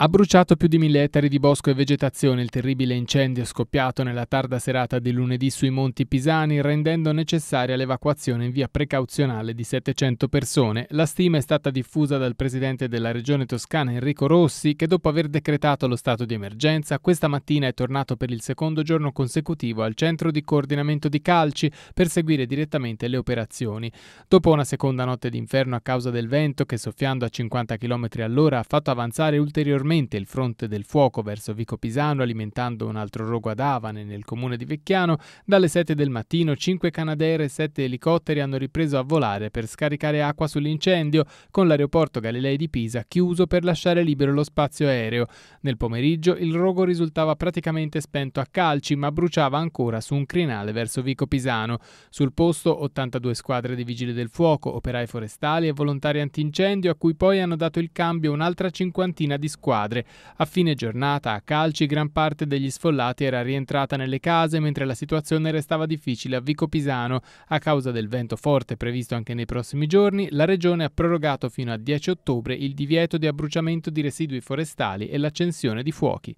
Ha bruciato più di mille ettari di bosco e vegetazione il terribile incendio scoppiato nella tarda serata di lunedì sui monti pisani, rendendo necessaria l'evacuazione in via precauzionale di 700 persone. La stima è stata diffusa dal presidente della regione toscana Enrico Rossi, che dopo aver decretato lo stato di emergenza, questa mattina è tornato per il secondo giorno consecutivo al centro di coordinamento di calci per seguire direttamente le operazioni. Dopo una seconda notte d'inferno a causa del vento che soffiando a 50 km all'ora ha fatto avanzare ulteriormente Ulteriormente il fronte del fuoco verso Vico Pisano alimentando un altro rogo ad Avane nel comune di Vecchiano, dalle 7 del mattino 5 Canadair e 7 elicotteri hanno ripreso a volare per scaricare acqua sull'incendio, con l'aeroporto Galilei di Pisa chiuso per lasciare libero lo spazio aereo. Nel pomeriggio il rogo risultava praticamente spento a calci, ma bruciava ancora su un crinale verso Vico Pisano. Sul posto 82 squadre di vigili del fuoco, operai forestali e volontari antincendio a cui poi hanno dato il cambio un'altra cinquantina di squadre squadre. A fine giornata, a calci, gran parte degli sfollati era rientrata nelle case mentre la situazione restava difficile a Vico Pisano. A causa del vento forte previsto anche nei prossimi giorni, la regione ha prorogato fino a 10 ottobre il divieto di abbruciamento di residui forestali e l'accensione di fuochi.